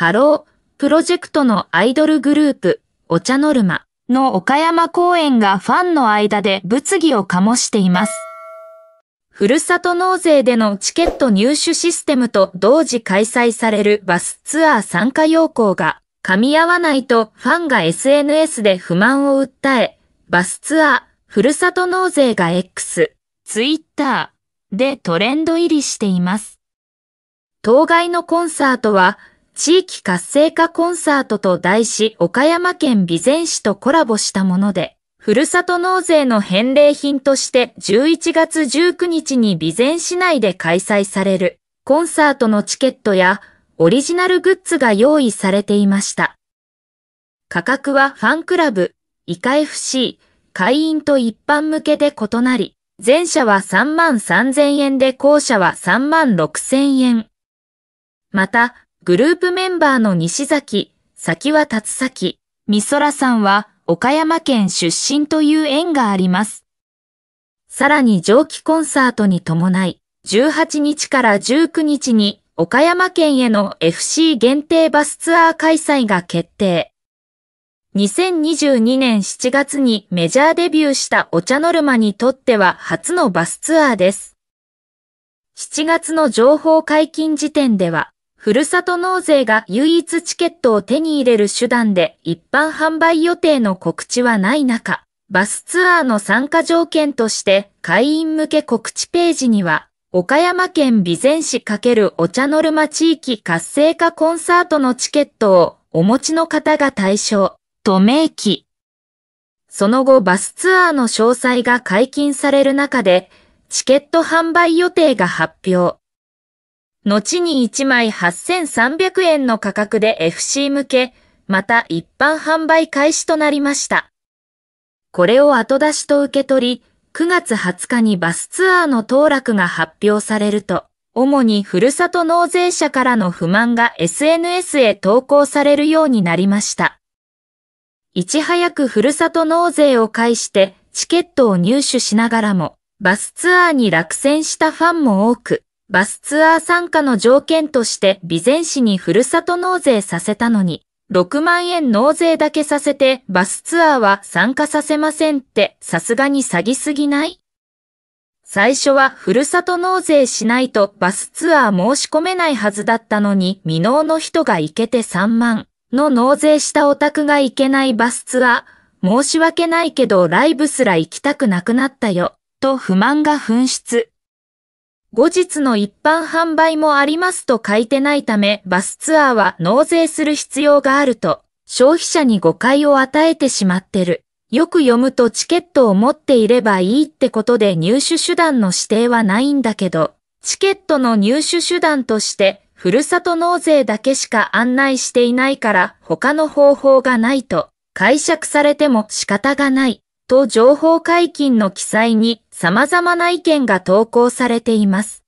ハロー、プロジェクトのアイドルグループ、お茶ノルマの岡山公演がファンの間で物議を醸しています。ふるさと納税でのチケット入手システムと同時開催されるバスツアー参加要項が噛み合わないとファンが SNS で不満を訴え、バスツアー、ふるさと納税が X、Twitter でトレンド入りしています。当該のコンサートは地域活性化コンサートと題し岡山県備前市とコラボしたもので、ふるさと納税の返礼品として11月19日に備前市内で開催されるコンサートのチケットやオリジナルグッズが用意されていました。価格はファンクラブ、イカ FC、会員と一般向けで異なり、前者は3万3000円で後者は3万6000円。また、グループメンバーの西崎、先は達崎、美空さんは岡山県出身という縁があります。さらに蒸気コンサートに伴い、18日から19日に岡山県への FC 限定バスツアー開催が決定。2022年7月にメジャーデビューしたお茶ノルマにとっては初のバスツアーです。7月の情報解禁時点では、ふるさと納税が唯一チケットを手に入れる手段で一般販売予定の告知はない中、バスツアーの参加条件として会員向け告知ページには、岡山県備前市×お茶のるま地域活性化コンサートのチケットをお持ちの方が対象、と明記。その後バスツアーの詳細が解禁される中で、チケット販売予定が発表。後に1枚8300円の価格で FC 向け、また一般販売開始となりました。これを後出しと受け取り、9月20日にバスツアーの当落が発表されると、主にふるさと納税者からの不満が SNS へ投稿されるようになりました。いち早くふるさと納税を介してチケットを入手しながらも、バスツアーに落選したファンも多く、バスツアー参加の条件として備前市にふるさと納税させたのに、6万円納税だけさせてバスツアーは参加させませんってさすがに詐欺すぎない最初はふるさと納税しないとバスツアー申し込めないはずだったのに未納の人が行けて3万の納税したオタクが行けないバスツアー申し訳ないけどライブすら行きたくなくなったよと不満が噴出。後日の一般販売もありますと書いてないため、バスツアーは納税する必要があると、消費者に誤解を与えてしまってる。よく読むとチケットを持っていればいいってことで入手手段の指定はないんだけど、チケットの入手手段として、ふるさと納税だけしか案内していないから他の方法がないと解釈されても仕方がない。と情報解禁の記載に様々な意見が投稿されています。